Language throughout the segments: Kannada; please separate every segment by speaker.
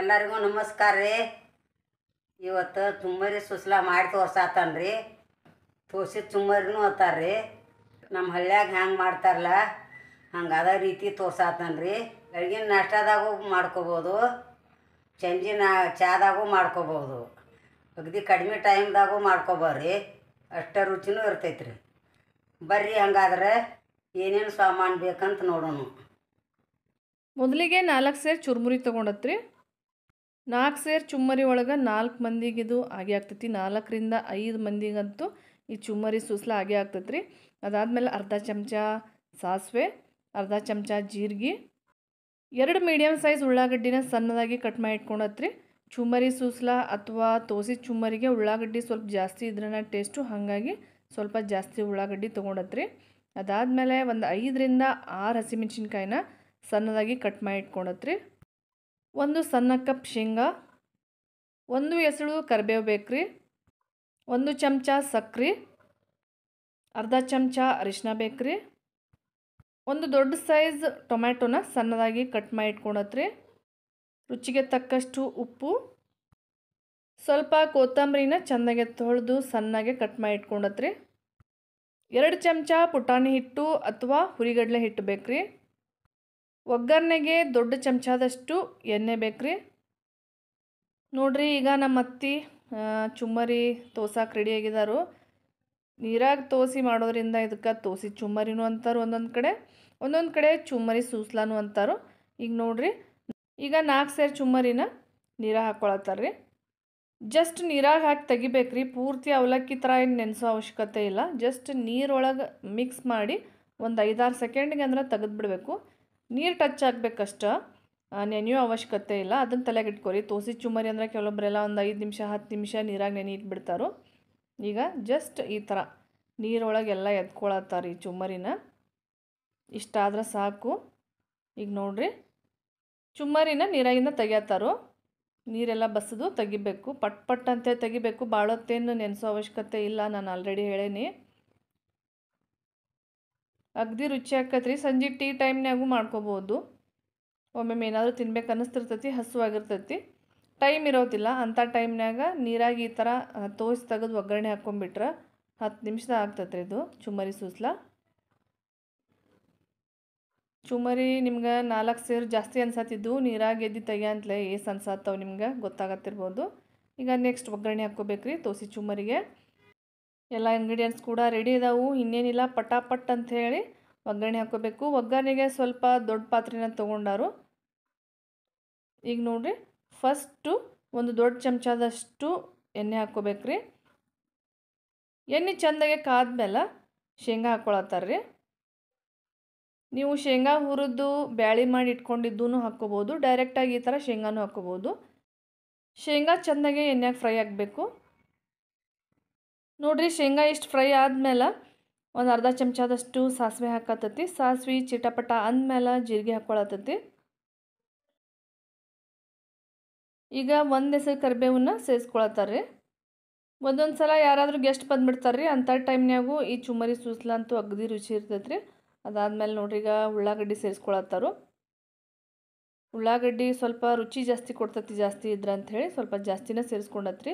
Speaker 1: ಎಲ್ಲರಿಗೂ ನಮಸ್ಕಾರ ರೀ ಇವತ್ತು ತುಂಬರಿ ಸುಸ್ಲಾ ಮಾಡಿ ತೋರ್ಸಾತನ್ ರೀ ತೋರ್ಸಿದ ಚುಮ್ಮರಿನೂ ಅತ್ತಾರ ರೀ ನಮ್ಮ ಹಳ್ಳ್ಯಾಗ ಹ್ಯಾಂಗೆ ಮಾಡ್ತಾರಲ್ಲ ಹಂಗೆ ಅದೇ ರೀತಿ ತೋರ್ಸಾತನ್ ರೀ ಬೆಳಗಿನ ನಾಷ್ಟಾದಾಗೂ ಮಾಡ್ಕೋಬೋದು ಚಂಜಿನ ಚಾದಾಗೂ ಮಾಡ್ಕೋಬೋದು ಅಗದಿ ಕಡಿಮೆ ಟೈಮ್ದಾಗೂ ಮಾಡ್ಕೊಬೋರಿ ಅಷ್ಟೇ ರುಚಿನೂ ಇರ್ತೈತೆ ರೀ ಬರ್ರಿ ಹಂಗಾದ್ರೆ ಏನೇನು ಸಾಮಾನು ಬೇಕಂತ ನೋಡೋಣ
Speaker 2: ಮೊದಲಿಗೆ ನಾಲ್ಕು ಸೇರು ಚುರುಮುರಿ ತೊಗೊಂಡತ್ರಿ ನಾಲ್ಕು ಸೇರ್ ಚುಮ್ಮರಿ ಒಳಗೆ ನಾಲ್ಕು ಮಂದಿಗಿದು ಆಗಿ ಆಗ್ತೈತಿ ನಾಲ್ಕರಿಂದ ಐದು ಮಂದಿಗಂತೂ ಈ ಚುಮ್ಮರಿ ಸುಸ್ಲ ಹಾಗೆ ಆಗ್ತೈತೆ ರೀ ಅದಾದಮೇಲೆ ಅರ್ಧ ಚಮಚ ಸಾಸಿವೆ ಅರ್ಧ ಚಮಚ ಜೀರಿಗೆ ಎರಡು ಮೀಡಿಯಮ್ ಸೈಜ್ ಉಳ್ಳಾಗಡ್ಡಿನ ಸಣ್ಣದಾಗಿ ಕಟ್ ಮಾಡಿ ಇಟ್ಕೊಂಡತ್ರಿ ಚುಮ್ಮರಿ ಸೂಸ್ಲ ಅಥವಾ ತೋಸಿ ಚುಮ್ಮರಿಗೆ ಉಳ್ಳಾಗಡ್ಡಿ ಸ್ವಲ್ಪ ಜಾಸ್ತಿ ಇದ್ರನ ಟೇಸ್ಟು ಹಾಗಾಗಿ ಸ್ವಲ್ಪ ಜಾಸ್ತಿ ಉಳ್ಳಾಗಡ್ಡಿ ತೊಗೊಂಡತ್ರಿ ಅದಾದಮೇಲೆ ಒಂದು ಐದರಿಂದ ಆರು ಹಸಿಮೆಣ್ಸಿನ್ಕಾಯಿನ ಸಣ್ಣದಾಗಿ ಕಟ್ ಮಾಡಿ ಇಟ್ಕೊಂಡತ್ರಿ ಒಂದು ಸಣ್ಣ ಕಪ್ ಶೇಂಗಾ ಒಂದು ಎಸಳು ಕರಿಬೇವು ಬೇಕ್ರಿ ಒಂದು ಚಮಚ ಸಕ್ರೆ ಅರ್ಧ ಚಮಚ ಅರಿಶಿನ ಬೇಕ್ರಿ ಒಂದು ದೊಡ್ಡ ಸೈಜ್ ಟೊಮ್ಯಾಟೋನ ಸಣ್ಣದಾಗಿ ಕಟ್ ಮಾಡಿ ಇಟ್ಕೊಳತ್ರಿ ರುಚಿಗೆ ತಕ್ಕಷ್ಟು ಉಪ್ಪು ಸ್ವಲ್ಪ ಕೊತ್ತಂಬರಿನ ಚೆನ್ನಾಗಿ ತೊಳೆದು ಸಣ್ಣಗೆ ಕಟ್ ಮಾಡಿ ಇಟ್ಕೊಂಡತ್ರಿ ಎರಡು ಚಮಚ ಪುಟಾಣಿ ಹಿಟ್ಟು ಅಥವಾ ಹುರಿಗಡಲೆ ಹಿಟ್ಟು ಬೇಕ್ರಿ ಒಗ್ಗರಣೆಗೆ ದೊಡ್ಡ ಚಮಚದಷ್ಟು ಎಣ್ಣೆ ಬೇಕ್ರಿ ನೋಡ್ರಿ ಈಗ ನಮ್ಮ ಅತ್ತಿ ಚುಮ್ಮರಿ ತೋಸಕ್ಕೆ ರೆಡಿಯಾಗಿದ್ದಾರು ನೀರಾಗ ತೋಸಿ ಮಾಡೋದ್ರಿಂದ ಇದಕ್ಕೆ ತೋಸಿ ಚುಮ್ಮರಿನು ಅಂತಾರೆ ಒಂದೊಂದು ಕಡೆ ಒಂದೊಂದು ಕಡೆ ಚುಮ್ಮರಿ ಸೂಸ್ಲಾನು ಅಂತಾರು ಈಗ ನೋಡ್ರಿ ಈಗ ನಾಲ್ಕು ಸೇರಿ ಚುಮ್ಮರಿನ ನೀರ ಹಾಕ್ಕೊಳತ್ತಾರ್ರಿ ಜಸ್ಟ್ ನೀರಾಗ ಹಾಕಿ ತೆಗಿಬೇಕ್ರಿ ಪೂರ್ತಿ ಅವಲಕ್ಕಿ ಥರ ಏನು ನೆನೆಸೋ ಅವಶ್ಯಕತೆ ಇಲ್ಲ ಜಸ್ಟ್ ನೀರೊಳಗೆ ಮಿಕ್ಸ್ ಮಾಡಿ ಒಂದು ಐದಾರು ಸೆಕೆಂಡ್ಗೆ ಅಂದ್ರೆ ತೆಗೆದು ಬಿಡಬೇಕು ನೀರು ಟಚ್ ಆಗಬೇಕಷ್ಟ ನೆನೆಯೋ ಅವಶ್ಯಕತೆ ಇಲ್ಲ ಅದನ್ನು ತಲೆಗೆ ಇಟ್ಕೊರಿ ತೋಸಿ ಚುಮರಿ ಅಂದರೆ ಕೆಲವೊಬ್ಬರೆಲ್ಲ ಒಂದು ಐದು ನಿಮಿಷ ಹತ್ತು ನಿಮಿಷ ನೀರಾಗಿ ನೆನೆ ಇಟ್ಬಿಡ್ತಾರೋ ಈಗ ಜಸ್ಟ್ ಈ ಥರ ನೀರೊಳಗೆಲ್ಲ ಎತ್ಕೊಳತ್ತಾರೆ ಈ ಚುಮ್ಮರಿನ ಇಷ್ಟಾದ್ರೆ ಸಾಕು ಈಗ ನೋಡ್ರಿ ಚುಮ್ಮರಿನ ನೀರಾಗಿಂದ ತೆಗಿಯತ್ತಾರೋ ನೀರೆಲ್ಲ ಬಸದು ತೆಗಿಬೇಕು ಪಟ್ ಪಟ್ ಅಂತ ತೆಗಿಬೇಕು ಭಾಳೊತ್ತೇನು ನೆನೆಸೋ ಅವಶ್ಯಕತೆ ಇಲ್ಲ ನಾನು ಆಲ್ರೆಡಿ ಹೇಳೇನಿ ಅಗದಿ ರುಚಿ ಆಕತ್ರಿ ಸಂಜೆ ಟೀ ಟೈಮ್ನಾಗೂ ಮಾಡ್ಕೋಬೋದು ಒಮ್ಮೊಮ್ಮೆ ಏನಾದರೂ ತಿನ್ಬೇಕು ಅನ್ನಿಸ್ತಿರ್ತೈತಿ ಹಸುವಾಗಿರ್ತೈತಿ ಟೈಮ್ ಇರೋದಿಲ್ಲ ಅಂಥ ಟೈಮ್ನಾಗ ನೀರಾಗಿ ಈ ಥರ ತೋಸಿ ತೆಗೆದು ಒಗ್ಗರಣೆ ಹಾಕ್ಕೊಂಬಿಟ್ರೆ ಹತ್ತು ನಿಮಿಷದ ಆಗ್ತತ್ರಿ ಇದು ಚುಮರಿ ಸೂಸ್ಲ ಚುಮರಿ ನಿಮ್ಗೆ ನಾಲ್ಕು ಸೇರು ಜಾಸ್ತಿ ಅನ್ಸತ್ತಿದ್ದು ನೀರಾಗಿ ಎದ್ದು ತೆಗಿಯಂತಲೇ ಏಸು ಅನ್ಸತ್ತವು ನಿಮ್ಗೆ ಗೊತ್ತಾಗತ್ತಿರ್ಬೋದು ಈಗ ನೆಕ್ಸ್ಟ್ ಒಗ್ಗರಣೆ ಹಾಕ್ಕೋಬೇಕ್ರಿ ತೋಸಿ ಚುಮರಿಗೆ ಎಲ್ಲ ಇಂಗ್ರೀಡಿಯೆಂಟ್ಸ್ ಕೂಡ ರೆಡಿ ಇದಾವೆ ಇನ್ನೇನಿಲ್ಲ ಪಟಾಪಟ್ ಅಂತ ಹೇಳಿ ಒಗ್ಗರಣೆ ಹಾಕೋಬೇಕು ಒಗ್ಗರಣೆಗೆ ಸ್ವಲ್ಪ ದೊಡ್ಡ ಪಾತ್ರೆನ ತೊಗೊಂಡಾರು ಈಗ ನೋಡಿರಿ ಫಸ್ಟು ಒಂದು ದೊಡ್ಡ ಚಮಚದಷ್ಟು ಎಣ್ಣೆ ಹಾಕ್ಕೋಬೇಕ್ರಿ ಎಣ್ಣೆ ಚೆಂದಾಗೆ ಕಾದ್ಮೇಲೆ ಶೇಂಗಾ ಹಾಕ್ಕೊಳತ್ತಾರ್ರಿ ನೀವು ಶೇಂಗಾ ಹುರಿದು ಬ್ಯಾಳಿ ಮಾಡಿ ಇಟ್ಕೊಂಡಿದ್ದೂ ಹಾಕ್ಕೋಬೋದು ಡೈರೆಕ್ಟಾಗಿ ಈ ಥರ ಶೇಂಗಾನು ಹಾಕ್ಕೋಬೋದು ಶೇಂಗಾ ಚೆಂದಾಗೆ ಎಣ್ಣೆಗೆ ಫ್ರೈ ಆಗಬೇಕು ನೋಡಿರಿ ಶೇಂಗಾ ಇಷ್ಟು ಫ್ರೈ ಆದಮೇಲೆ ಒಂದು ಅರ್ಧ ಚಮಚದಷ್ಟು ಸಾಸಿವೆ ಹಾಕತ್ತತಿ ಸಾಸಿವೆ ಚಿಟಪಟ ಅಂದಮೇಲೆ ಜೀರಿಗೆ ಹಾಕ್ಕೊಳತ್ತತಿ ಈಗ ಒಂದು ಹೆಸರು ಕರಿಬೇವನ್ನ ಸೇರಿಸ್ಕೊಳತ್ತಾರ್ರಿ ಒಂದೊಂದು ಸಲ ಯಾರಾದರೂ ಗೆಸ್ಟ್ ಬಂದ್ಬಿಡ್ತಾರ್ರಿ ಅಂಥ ಟೈಮ್ನಾಗೂ ಈ ಚುಮರಿ ಅಂತೂ ಅಗದಿ ರುಚಿ ಇರ್ತೈತೆ ರೀ ಅದಾದಮೇಲೆ ನೋಡ್ರಿ ಈಗ ಉಳ್ಳಾಗಡ್ಡಿ ಸೇರಿಸ್ಕೊಳತ್ತಾರು ಉಳ್ಳಾಗಡ್ಡಿ ಸ್ವಲ್ಪ ರುಚಿ ಜಾಸ್ತಿ ಕೊಡ್ತತಿ ಜಾಸ್ತಿ ಇದ್ರ ಅಂಥೇಳಿ ಸ್ವಲ್ಪ ಜಾಸ್ತಿನೇ ಸೇರಿಸ್ಕೊಂಡತ್ರಿ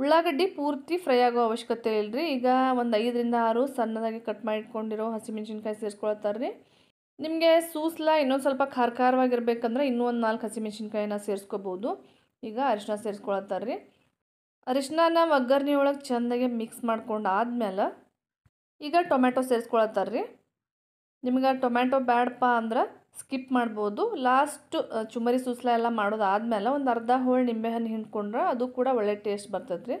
Speaker 2: ಉಳ್ಳಾಗಡ್ಡಿ ಪೂರ್ತಿ ಫ್ರೈ ಆಗೋ ಅವಶ್ಯಕತೆ ಇಲ್ಲರಿ ಈಗ ಒಂದು ಐದರಿಂದ ಆರು ಸಣ್ಣದಾಗಿ ಕಟ್ ಮಾಡಿಟ್ಕೊಂಡಿರೋ ಹಸಿಮೆಣ್ಸಿನ್ಕಾಯಿ ಸೇರಿಸ್ಕೊಳ್ತಾರ್ರಿ ರೀ ನಿಮಗೆ ಸೂಸ್ಲ ಇನ್ನೊಂದು ಸ್ವಲ್ಪ ಖಾರ ಖಾರವಾಗಿರ್ಬೇಕಂದ್ರೆ ಇನ್ನೂ ಒಂದು ನಾಲ್ಕು ಹಸಿಮೆಣ್ಸಿನ್ಕಾಯಿನ ಸೇರಿಸ್ಕೋಬೋದು ಈಗ ಅರಿಶಿನ ಸೇರಿಸ್ಕೊಳತ್ತಾರ್ರಿ ರೀ ಅರಿಶಿನ ಒಗ್ಗರಣೆ ಒಳಗೆ ಚೆಂದಾಗಿ ಮಿಕ್ಸ್ ಮಾಡ್ಕೊಂಡು ಆದಮೇಲೆ ಈಗ ಟೊಮೆಟೊ ಸೇರಿಸ್ಕೊಳತ್ತಾರ್ರಿ ನಿಮ್ಗೆ ಟೊಮೆಟೊ ಬ್ಯಾಡಪ್ಪ ಅಂದ್ರೆ ಸ್ಕಿಪ್ ಮಾಡ್ಬೋದು ಲಾಸ್ಟ್ ಚುಮರಿ ಸುಸ್ಲಾ ಎಲ್ಲ ಮಾಡೋದಾದ್ಮೇಲೆ ಒಂದು ಅರ್ಧ ಹೋಳು ನಿಂಬೆಹಣ್ಣು ಹಿಂಡ್ಕೊಂಡ್ರೆ ಅದು ಕೂಡ ಒಳ್ಳೆ ಟೇಸ್ಟ್ ಬರ್ತದ್ರಿ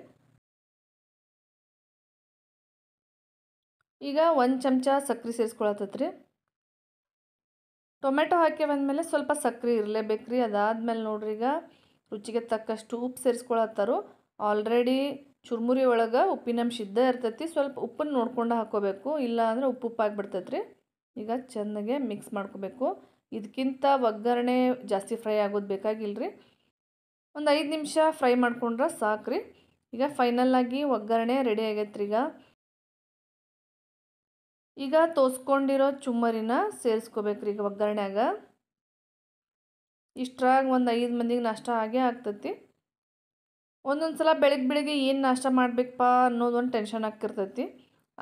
Speaker 2: ಈಗ ಒಂದು ಚಮಚ ಸಕ್ಕರೆ ಟೊಮೆಟೊ ರೀ ಟೊಮೆಟೊ ಬಂದಮೇಲೆ ಸ್ವಲ್ಪ ಸಕ್ಕರೆ ಇರಲೇಬೇಕ್ರಿ ಅದಾದ್ಮೇಲೆ ಅದಾದಮೇಲೆ ನೋಡ್ರಿ ಈಗ ರುಚಿಗೆ ತಕ್ಕಷ್ಟು ಉಪ್ಪು ಸೇರಿಸ್ಕೊಳತ್ತಾರು ಆಲ್ರೆಡಿ ಚುರುಮುರಿ ಒಳಗೆ ಉಪ್ಪಿನಂಶ ಇದ್ದೇ ಇರ್ತೈತಿ ಸ್ವಲ್ಪ ಉಪ್ಪನ್ನು ನೋಡ್ಕೊಂಡು ಹಾಕೋಬೇಕು ಇಲ್ಲಾಂದ್ರೆ ಉಪ್ಪು ಉಪ್ಪು ಉಪ್ಪಾಗಿಬಿಡ್ತೈತೆ ರೀ ಈಗ ಚೆನ್ನಾಗೆ ಮಿಕ್ಸ್ ಮಾಡ್ಕೋಬೇಕು ಇದಕ್ಕಿಂತ ಒಗ್ಗರಣೆ ಜಾಸ್ತಿ ಫ್ರೈ ಆಗೋದು ಬೇಕಾಗಿಲ್ಲ ರೀ ಒಂದು ಐದು ನಿಮಿಷ ಫ್ರೈ ಮಾಡ್ಕೊಂಡ್ರೆ ಸಾಕ್ರಿ ಈಗ ಫೈನಲ್ ಆಗಿ ಒಗ್ಗರಣೆ ರೆಡಿ ಆಗೈತ್ರಿ ಈಗ ಈಗ ತೋಸ್ಕೊಂಡಿರೋ ಚುಮ್ಮರಿನ ರೀ ಈಗ ಒಗ್ಗರಣೆಯಾಗ ಇಷ್ಟ್ರಾಗಿ ಒಂದು ಐದು ಮಂದಿಗೆ ನಾಷ್ಟ ಆಗೇ ಆಗ್ತೈತಿ ಒಂದೊಂದು ಸಲ ಬೆಳಗ್ಗೆ ಬೆಳಗ್ಗೆ ಏನು ನಾಷ್ಟ ಮಾಡಬೇಕಪ್ಪ ಅನ್ನೋದೊಂದು ಟೆನ್ಷನ್ ಆಗ್ತಿರ್ತೈತಿ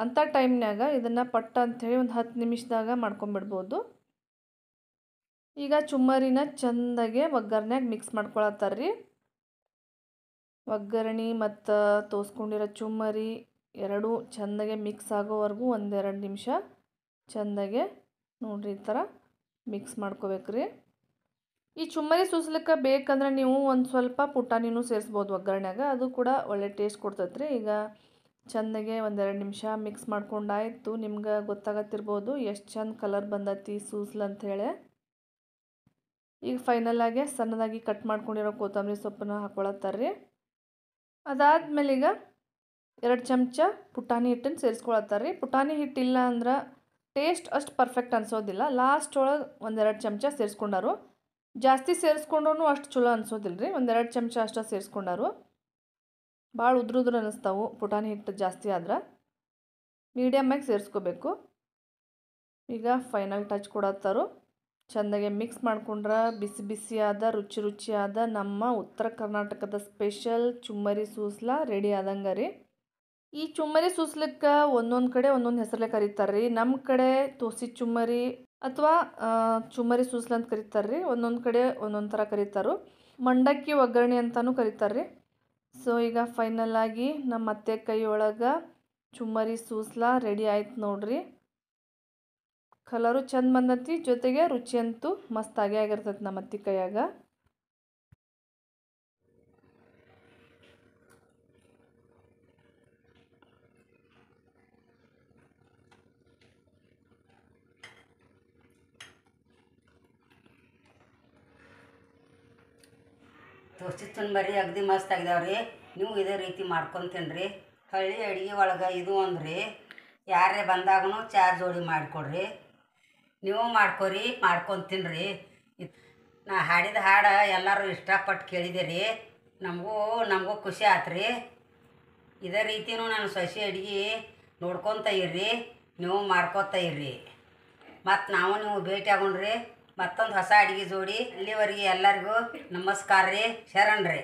Speaker 2: ಅಂಥ ಟೈಮ್ನಾಗ ಇದನ್ನು ಪಟ್ಟ ಅಂಥೇಳಿ ಒಂದು ಹತ್ತು ನಿಮಿಷದಾಗ ಮಾಡ್ಕೊಂಬಿಡ್ಬೋದು ಈಗ ಚುಮ್ಮರಿನ ಚೆಂದಾಗೆ ಒಗ್ಗರ್ಣ್ಯಾಗ ಮಿಕ್ಸ್ ಮಾಡ್ಕೊಳತ್ತಾರ್ರಿ ಒಗ್ಗರಣೆ ಮತ್ತು ತೋಸ್ಕೊಂಡಿರೋ ಚುಮ್ಮರಿ ಎರಡೂ ಚೆಂದಾಗೆ ಮಿಕ್ಸ್ ಆಗೋವರೆಗೂ ಒಂದೆರಡು ನಿಮಿಷ ಚೆಂದಾಗೆ ನೋಡಿರಿ ಈ ಥರ ಮಿಕ್ಸ್ ಮಾಡ್ಕೋಬೇಕ್ರಿ ಈ ಚುಮ್ಮರಿ ಸೂಸ್ಲಿಕ್ಕೆ ಬೇಕಂದ್ರೆ ನೀವು ಒಂದು ಸ್ವಲ್ಪ ಪುಟಾಣಿನೂ ಸೇರಿಸ್ಬೋದು ಒಗ್ಗರಣೆಗೆ ಅದು ಕೂಡ ಒಳ್ಳೆ ಟೇಸ್ಟ್ ಕೊಡ್ತೈತ್ರಿ ಈಗ ಚಂದಗೆ ಒಂದೆರಡು ನಿಮಿಷ ಮಿಕ್ಸ್ ಮಾಡ್ಕೊಂಡಾಯಿತು ನಿಮ್ಗೆ ಗೊತ್ತಾಗತ್ತಿರ್ಬೋದು ಎಷ್ಟು ಚೆಂದ ಕಲರ್ ಬಂದತಿ ಸೂಸ್ಲ ಅಂಥೇಳಿ ಈಗ ಫೈನಲಾಗಿ ಸಣ್ಣದಾಗಿ ಕಟ್ ಮಾಡ್ಕೊಂಡಿರೋ ಕೊತ್ತಂಬರಿ ಸೊಪ್ಪನ್ನ ಹಾಕ್ಕೊಳತ್ತಾರ್ರಿ ಅದಾದಮೇಲೆ ಈಗ ಎರಡು ಚಮಚ ಪುಟಾಣಿ ಹಿಟ್ಟನ್ನು ಸೇರಿಸ್ಕೊಳತ್ತಾರ್ರಿ ಪುಟಾಣಿ ಹಿಟ್ಟಿಲ್ಲ ಅಂದ್ರೆ ಟೇಸ್ಟ್ ಅಷ್ಟು ಪರ್ಫೆಕ್ಟ್ ಅನ್ಸೋದಿಲ್ಲ ಲಾಸ್ಟ್ ಒಳಗೆ ಒಂದೆರಡು ಚಮಚ ಸೇರಿಸ್ಕೊಂಡಾರು ಜಾಸ್ತಿ ಸೇರಿಸ್ಕೊಂಡ್ರು ಅಷ್ಟು ಚಲೋ ಅನಿಸೋದಿಲ್ಲ ರೀ ಒಂದೆರಡು ಚಮಚ ಅಷ್ಟು ಸೇರಿಸ್ಕೊಂಡಾರು ಭಾಳ ಉದ್ರುದ್ರ ಅನ್ನಿಸ್ತಾವು ಪುಟಾಣಿ ಹಿಟ್ಟು ಜಾಸ್ತಿ ಆದ್ರೆ ಮೀಡಿಯಮ್ಮಾಗಿ ಸೇರಿಸ್ಕೋಬೇಕು ಈಗ ಫೈನಲ್ ಟಚ್ ಕೊಡತ್ತಾರು ಚೆಂದಾಗೆ ಮಿಕ್ಸ್ ಮಾಡ್ಕೊಂಡ್ರೆ ಬಿಸಿ ಬಿಸಿಯಾದ ರುಚಿ ರುಚಿಯಾದ ನಮ್ಮ ಉತ್ತರ ಕರ್ನಾಟಕದ ಸ್ಪೆಷಲ್ ಚುಮ್ಮರಿ ಸೂಸ್ಲ ರೆಡಿ ಆದಂಗೆ ರೀ ಈ ಚುಮ್ಮರಿ ಸೂಸ್ಲಕ್ಕೆ ಒಂದೊಂದು ಕಡೆ ಒಂದೊಂದು ಹೆಸರಲ್ಲೇ ಕರೀತಾರೆ ರೀ ನಮ್ಮ ಕಡೆ ತೋಸಿ ಚುಮ್ಮರಿ ಅಥವಾ ಚುಮ್ಮರಿ ಸೂಸ್ಲ ಅಂತ ಕರೀತಾರೆ ರೀ ಒಂದೊಂದು ಕಡೆ ಒಂದೊಂದು ಥರ ಕರೀತಾರೋ ಮಂಡಕ್ಕಿ ಒಗ್ಗರಣೆ ಅಂತಲೂ ಕರೀತಾರೆ ರೀ ಸೊ ಈಗ ಫೈನಲ್ ಆಗಿ ನಮ್ಮ ಅತ್ತೆ ಕೈಯೊಳಗೆ ಚುಮ್ಮರಿ ಸೂಸ್ಲಾ ರೆಡಿ ಆಯ್ತು ನೋಡ್ರಿ ಕಲರು ಚಂದ ಬಂದತಿ ಜೊತೆಗೆ ರುಚಿ ಅಂತೂ ಮಸ್ತ್ ಆಗೇ ಆಗಿರ್ತೈತೆ ನಮ್ಮ ಅತ್ತೆ ಕೈಯಾಗ
Speaker 1: ದೋಸ್ತಿ ಬರ್ರಿ ಅಗದಿ ಮಸ್ತ್ ರೀ ನೀವು ಇದೇ ರೀತಿ ತಿನ್ರಿ ಹಳ್ಳಿ ಅಡುಗೆ ಒಳಗೆ ಇದು ಅಂದ್ರಿ ಯಾರೇ ಬಂದಾಗೂ ಚಾ ಜೋಡಿ ಮಾಡಿಕೊಡ್ರಿ ನೀವು ಮಾಡ್ಕೊರಿ ಮಾಡ್ಕೊತೀನ್ರಿ ತಿನ್ರಿ ನಾ ಹಾಡಿದ ಹಾಡು ಎಲ್ಲರೂ ಇಷ್ಟಪಟ್ಟು ಕೇಳಿದಿರಿ ನಮಗೂ ನಮಗೂ ಖುಷಿ ರೀ ಇದೇ ರೀತಿಯೂ ನಾನು ಸಸಿ ಅಡುಗೆ ನೋಡ್ಕೊತ ಇರ್ರಿ ನೀವು ಮಾಡ್ಕೊತ ಇರ್ರಿ ಮತ್ತು ನಾವು ನೀವು ಭೇಟಿ ಆಗೊಂಡ್ರಿ ಮತ್ತೊಂದು ಹೊಸ ಅಡಿಗೆ ಜೋಡಿ ಇಲ್ಲಿವರೆಗೆ ಎಲ್ಲರಿಗೂ ನಮಸ್ಕಾರ ರೀ ಶರಣ್ರಿ